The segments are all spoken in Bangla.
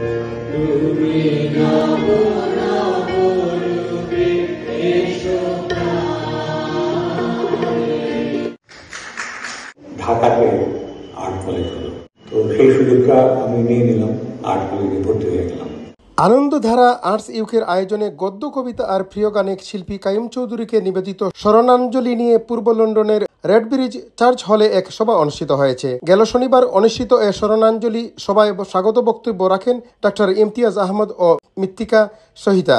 ঢাকাতে আর্ট কলেজ হলো তো সেই সুযোগটা আমি নিয়ে নিলাম আর্ট কলেজে ভর্তি হয়ে গেলাম আনন্দধারা আর্টস ইউকের আয়োজনে গদ্য কবিতা আর প্রিয় গানের শিল্পী কাইম চৌধুরীকে নিবেদিত স্মরণাঞ্জলি নিয়ে পূর্ব লন্ডনের রেডব্রিজ চার্চ হলে এক সভা অনুষ্ঠিত হয়েছে গেল শনিবার অনুষ্ঠিত এ স্মরণাঞ্জলি সভায় স্বাগত বক্তব্য রাখেন ডাক্তার ইমতিয়াজ আহমদ ও মৃত্তিকা সহিতা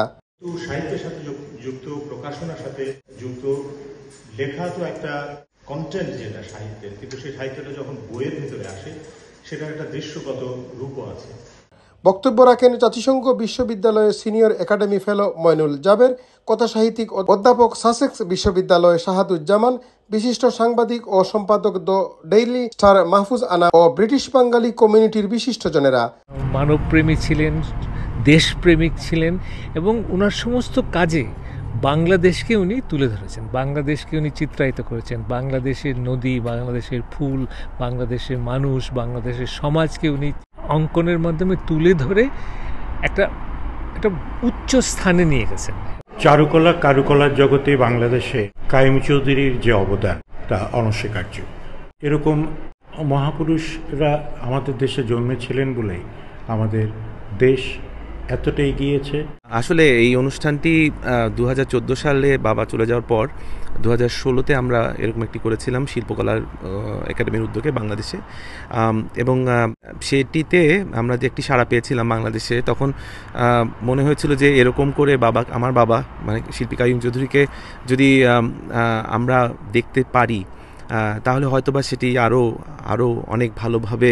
সাহিত্যের সাথে যুক্ত প্রকাশনার সাথে যুক্ত লেখা তো একটা কন্টেন্ট যেটা সাহিত্যের কিন্তু সেই সাহিত্যটা যখন বইয়ের ভিতরে আসে একটা দৃশ্যগত আছে বক্তব্য রাখেন জাতিসংঘ বিশ্ববিদ্যালয়ের senior academy fellow Moynul Jaber কথাসাহিত্যিক অধ্যাপক সাসেক্স বিশ্ববিদ্যালয়ের শাহাদুজ্জামান বিশিষ্ট সাংবাদিক ও সম্পাদক দ ডেইলি স্টার মাহফুজ আনা ও ব্রিটিশ বাঙালি কমিউনিটির বিশিষ্টজনেরা মানবপ্রেমী ছিলেন দেশপ্রেমিক ছিলেন এবং ওনার সমস্ত কাজে বাংলাদেশকে উনি তুলে ধরেছেন বাংলাদেশকে উনি চিত্রায়িত করেছেন বাংলাদেশের নদী বাংলাদেশের ফুল বাংলাদেশের মানুষ বাংলাদেশের সমাজকে উনি অঙ্কনের মাধ্যমে তুলে ধরে একটা একটা উচ্চ স্থানে নিয়ে গেছেন চারুকলা কারুকলার জগতে বাংলাদেশে কায়েম চৌধুরীর যে অবদান তা অনস্বীকার্য এরকম মহাপুরুষরা আমাদের দেশে জন্মেছিলেন বলেই আমাদের দেশ এতটাই এগিয়েছে আসলে এই অনুষ্ঠানটি দু সালে বাবা চলে যাওয়ার পর দু হাজার ষোলোতে আমরা এরকম একটি করেছিলাম শিল্পকলার একাডেমির উদ্যোগে বাংলাদেশে এবং সেটিতে আমরা যে একটি সাড়া পেয়েছিলাম বাংলাদেশে তখন মনে হয়েছিল যে এরকম করে বাবা আমার বাবা মানে শিল্পী কাইম চৌধুরীকে যদি আমরা দেখতে পারি তাহলে হয়তোবা সেটি আরও আরও অনেক ভালোভাবে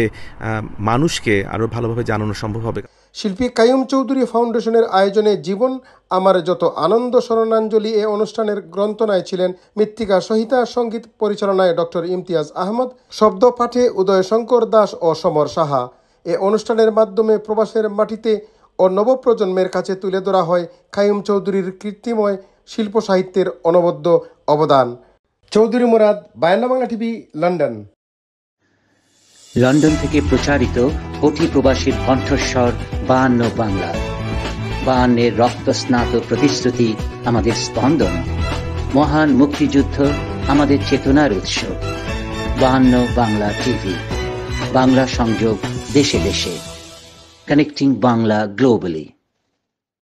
মানুষকে আরও ভালোভাবে জানানো সম্ভব হবে শিল্পী কাইম চৌধুরী ফাউন্ডেশনের আয়োজনে জীবন আমার যত আনন্দ স্মরণাঞ্জলি এ অনুষ্ঠানের গ্রন্থনায় ছিলেন মৃত্তিকা সহিতা সঙ্গীত পরিচালনায় ডক্টর ইমতিয়াজ আহমদ শব্দ পাঠে উদয় শঙ্কর দাস ও সমর সাহা এ অনুষ্ঠানের মাধ্যমে প্রবাসের মাটিতে ও নবপ্রজন্মের কাছে তুলে ধরা হয় কাইম চৌধুরীর কৃত্রিময় শিল্প সাহিত্যের অনবদ্য অবদান চৌধুরী মুরাদ বায়ান্না বাংলা টিভি লন্ডন লন্ডন থেকে প্রচারিত অতি প্রবাসীর কণ্ঠস্বর বায়ান্ন বাংলা বায়ান্নের স্নাত প্রতিশ্রুতি আমাদের স্পন্দন মহান মুক্তিযুদ্ধ আমাদের চেতনার উৎস বাহান্ন বাংলা টিভি বাংলা সংযোগ দেশে দেশে কানেক্টিং বাংলা গ্লোবালি